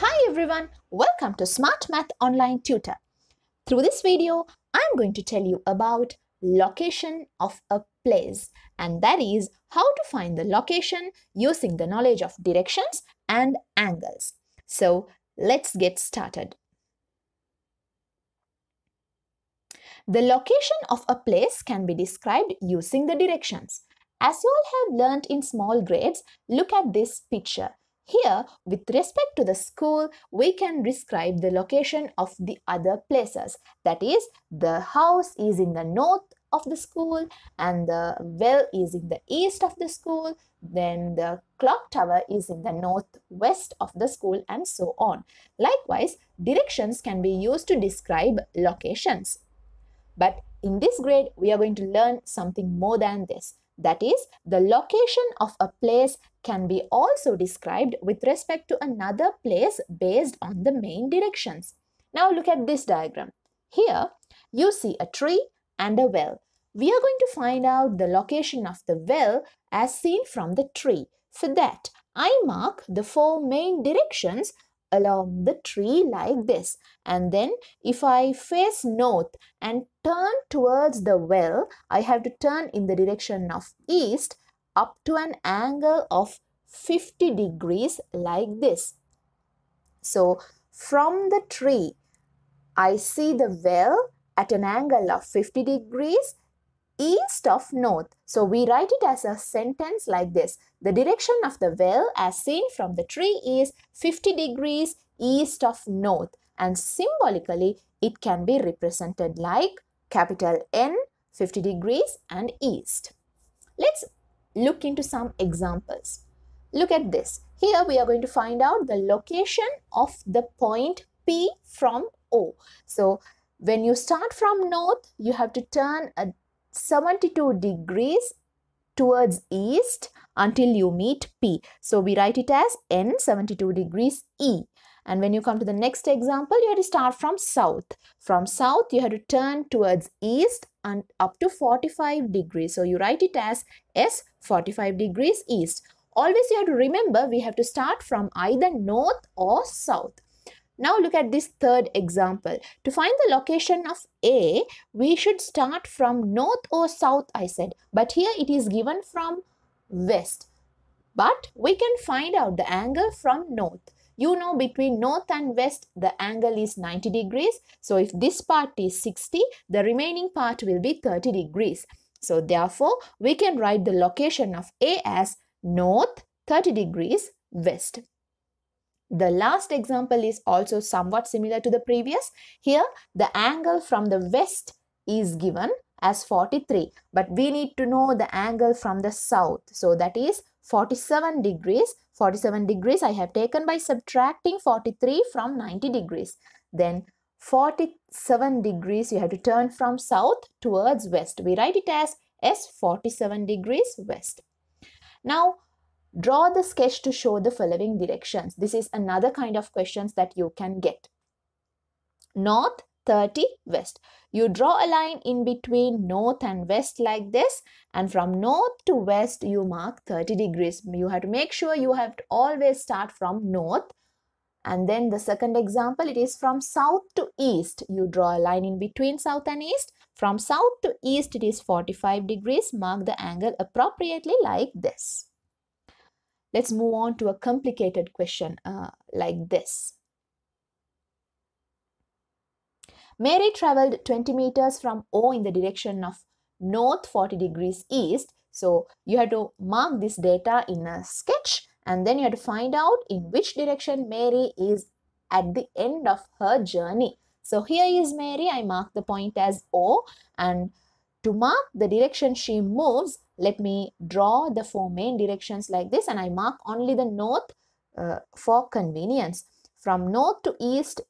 Hi everyone, welcome to Smart Math Online Tutor. Through this video, I'm going to tell you about location of a place and that is how to find the location using the knowledge of directions and angles. So let's get started. The location of a place can be described using the directions. As you all have learned in small grades, look at this picture. Here, with respect to the school, we can describe the location of the other places. That is, the house is in the north of the school and the well is in the east of the school. Then the clock tower is in the northwest of the school and so on. Likewise, directions can be used to describe locations. But in this grade, we are going to learn something more than this. That is, the location of a place can be also described with respect to another place based on the main directions. Now look at this diagram. Here, you see a tree and a well. We are going to find out the location of the well as seen from the tree. For that, I mark the four main directions along the tree like this. And then if I face north and turn towards the well, I have to turn in the direction of east up to an angle of 50 degrees like this. So from the tree, I see the well at an angle of 50 degrees east of north. So we write it as a sentence like this. The direction of the well as seen from the tree is 50 degrees east of north and symbolically it can be represented like capital N 50 degrees and east. Let's look into some examples. Look at this. Here we are going to find out the location of the point P from O. So when you start from north, you have to turn a 72 degrees towards east until you meet P. So we write it as N 72 degrees E. And when you come to the next example, you have to start from south. From south, you have to turn towards east and up to 45 degrees. So you write it as S 45 degrees east. Always you have to remember we have to start from either north or south. Now look at this third example. To find the location of A, we should start from north or south, I said. But here it is given from west. But we can find out the angle from north. You know between north and west, the angle is 90 degrees. So if this part is 60, the remaining part will be 30 degrees. So therefore, we can write the location of A as north 30 degrees west. The last example is also somewhat similar to the previous. Here, the angle from the west is given as 43, but we need to know the angle from the south. So that is 47 degrees. 47 degrees I have taken by subtracting 43 from 90 degrees. Then 47 degrees you have to turn from south towards west. We write it as S47 degrees west. Now Draw the sketch to show the following directions. This is another kind of questions that you can get. North, 30 west. You draw a line in between north and west like this and from north to west you mark 30 degrees. You have to make sure you have to always start from north and then the second example it is from south to east. You draw a line in between south and east. From south to east it is 45 degrees. Mark the angle appropriately like this. Let's move on to a complicated question uh, like this. Mary traveled 20 meters from O in the direction of north 40 degrees east. So you had to mark this data in a sketch and then you had to find out in which direction Mary is at the end of her journey. So here is Mary. I mark the point as O and to mark the direction she moves, let me draw the four main directions like this and I mark only the north uh, for convenience. From north to east,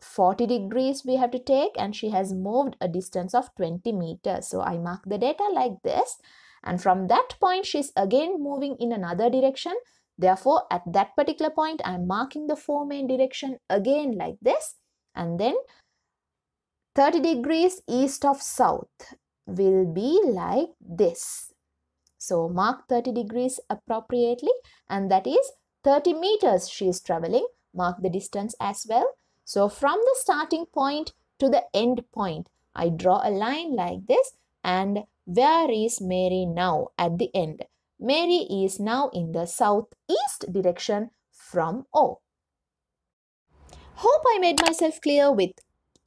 40 degrees we have to take and she has moved a distance of 20 meters. So I mark the data like this and from that point she's again moving in another direction. Therefore, at that particular point, I'm marking the four main direction again like this and then 30 degrees east of south will be like this. So mark 30 degrees appropriately and that is 30 meters she is traveling. Mark the distance as well. So from the starting point to the end point, I draw a line like this and where is Mary now at the end? Mary is now in the southeast direction from O. Hope I made myself clear with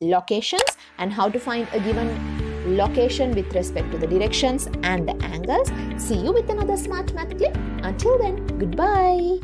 locations and how to find a given location with respect to the directions and the angles. See you with another smart math clip. Until then, goodbye.